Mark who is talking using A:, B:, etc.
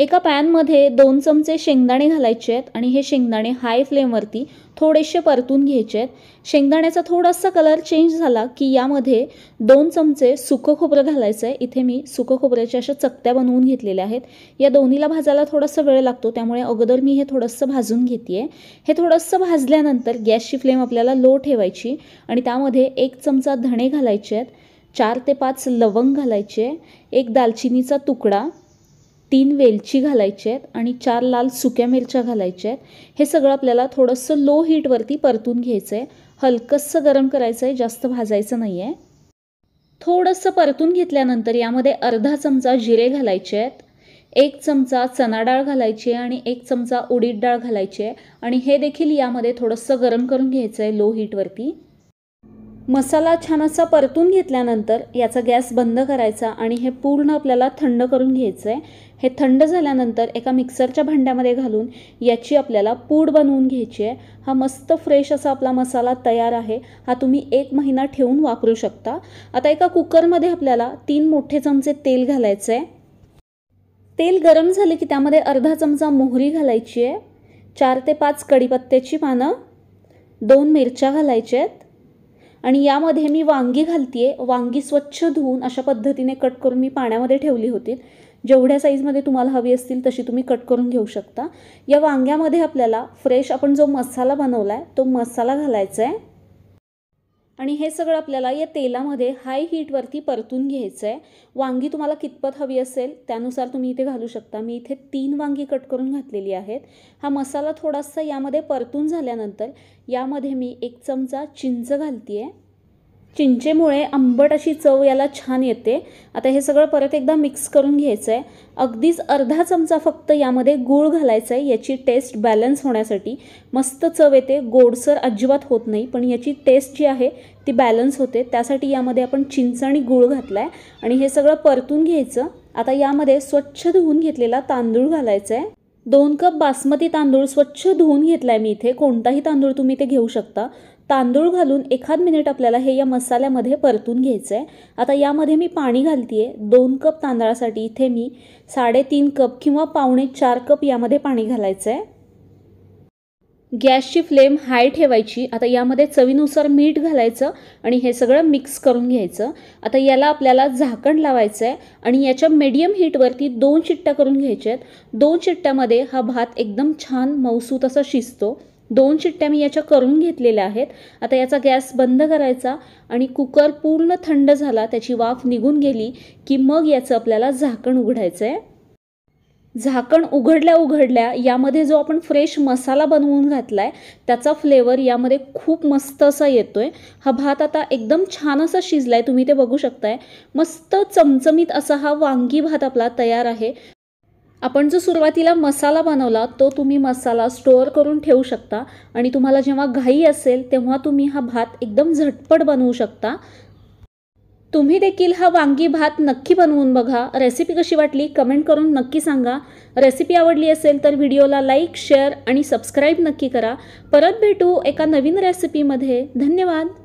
A: एका पॅनमध्ये दोन चमचे शेंगदाणे घालायचे आहेत आणि हे शेंगदाणे हाय फ्लेमवरती थोडेसे परतून घ्यायचे आहेत शेंगदाण्याचा थोडासा कलर चेंज झाला की यामध्ये दोन चमचे सुकं खोबरं घालायचं आहे इथे मी सुकं खोबऱ्याच्या अशा चकत्या बनवून घेतलेल्या आहेत या दोन्हीला भाजायला थोडासा वेळ लागतो त्यामुळे अगोदर मी हे थोडंसं भाजून घेते हे थोडंसं भाजल्यानंतर गॅसची फ्लेम आपल्याला लो ठेवायची आणि त्यामध्ये एक चमचा धणे घालायचे आहेत चार ते पाच लवंग घालायचे एक दालचिनीचा तुकडा तीन वेलची घालायची आहेत आणि चार लाल सुक्या मिरच्या घालायच्या आहेत हे सगळं आपल्याला थोडंसं लो हीटवरती परतून घ्यायचं आहे हलकंसं गरम करायचं आहे जास्त भाजायचं नाही आहे थोडंसं परतून घेतल्यानंतर यामध्ये अर्धा चमचा जिरे घालायचे आहेत एक चमचा चना डाळ घालायची आहे आणि एक चमचा उडीद डाळ घालायची आहे आणि हे देखील यामध्ये थोडंसं गरम करून घ्यायचं आहे लो हीटवरती मसाला छान असा परतून घेतल्यानंतर याचा गॅस बंद करायचा आणि हे पूर्ण आपल्याला थंड करून घ्यायचं आहे हे थंड झाल्यानंतर एका मिक्सरच्या भांड्यामध्ये घालून याची आपल्याला पूड बनवून घ्यायची आहे हा मस्त फ्रेश असा आपला मसाला तयार आहे हा तुम्ही एक महिना ठेवून वापरू शकता आता एका कुकरमध्ये आपल्याला तीन मोठे चमचे तेल घालायचं आहे तेल गरम झाले की त्यामध्ये अर्धा चमचा मोहरी घालायची आहे चार ते पाच कडीपत्त्याची पानं दोन मिरच्या घालायच्या आहेत आणि यामध्ये मी वांगी घालते वांगी स्वच्छ धुवून अशा पद्धतीने कट करून मी पाण्यामध्ये ठेवली होती जेवढ्या साईजमध्ये तुम्हाला हवी असतील तशी तुम्ही कट करून घेऊ शकता या वांग्यामध्ये आपल्याला फ्रेश आपण जो मसाला बनवला आहे तो मसाला घालायचा आहे आणि हे सगळं आपल्याला या तेलामध्ये हाय हीटवरती परतून घ्यायचं आहे वांगी तुम्हाला कितपत हवी असेल त्यानुसार तुम्ही इथे घालू शकता मी इथे तीन वांगी कट करून घातलेली आहेत हा मसाला थोडासा यामध्ये परतून झाल्यानंतर यामध्ये मी एक चमचा चिंच घालते आहे चिंचेमुळे आंबट अशी चव याला छान येते आता हे सगळं परत एकदा मिक्स करून घ्यायचं आहे अगदीच अर्धा चमचा फक्त यामध्ये गूळ घालायचा आहे याची टेस्ट बॅलन्स होण्यासाठी मस्त चव येते गोडसर अजिबात होत नाही पण याची टेस्ट जी आहे ती बॅलन्स होते त्यासाठी यामध्ये आपण चिंच आणि गूळ घातला आहे आणि हे सगळं परतून घ्यायचं आता यामध्ये स्वच्छ धुवून घेतलेला तांदूळ घालायचा आहे दोन कप बासमती तांदूळ स्वच्छ धुवून घेतला आहे मी इथे कोणताही तांदूळ तुम्ही ते घेऊ शकता तांदूळ घालून एखाद मिनिट आपल्याला हे या मसाल्यामध्ये परतून घ्यायचं आहे आता यामध्ये मी पाणी घालते आहे दोन कप तांदळासाठी इथे मी साडेतीन कप किंवा पावणे चार कप यामध्ये पाणी घालायचं आहे गॅसची फ्लेम हाय ठेवायची आता यामध्ये चवीनुसार मीठ घालायचं आणि हे सगळं मिक्स करून घ्यायचं आता याला आपल्याला झाकण लावायचं आहे आणि याच्या मीडियम हीटवरती दोन चिट्ट्या करून घ्यायच्या आहेत दोन चिट्ट्यामध्ये हा भात एकदम छान मौसूत असा शिजतो दोन चिट्ट्या मी याच्या करून घेतलेल्या आहेत आता याचा गॅस बंद करायचा आणि कुकर पूर्ण थंड झाला त्याची वाफ निघून गेली की मग याचं आपल्याला झाकण उघडायचं आहे झाकण उघडल्या उघडल्या यामध्ये जो आपण फ्रेश मसाला बनवून घातला आहे त्याचा फ्लेवर यामध्ये खूप मस्त असा येतो आहे हा भात आता एकदम छान असा शिजला आहे तुम्ही ते बघू शकताय मस्त चमचमीत असा हा वांगी भात आपला तयार आहे आपण जो सुरुवातीला मसाला बनवला तो तुम्ही मसाला स्टोअर करून ठेवू शकता आणि तुम्हाला जेव्हा घाई असेल तेव्हा तुम्ही हा भात एकदम झटपट बनवू शकता तुम्ही देखील हा वांगी भात नक्की बनवून बघा रेसिपी कशी वाटली कमेंट करून नक्की सांगा रेसिपी आवडली असेल तर व्हिडिओला लाईक शेअर आणि सबस्क्राईब नक्की करा परत भेटू एका नवीन रेसिपीमध्ये धन्यवाद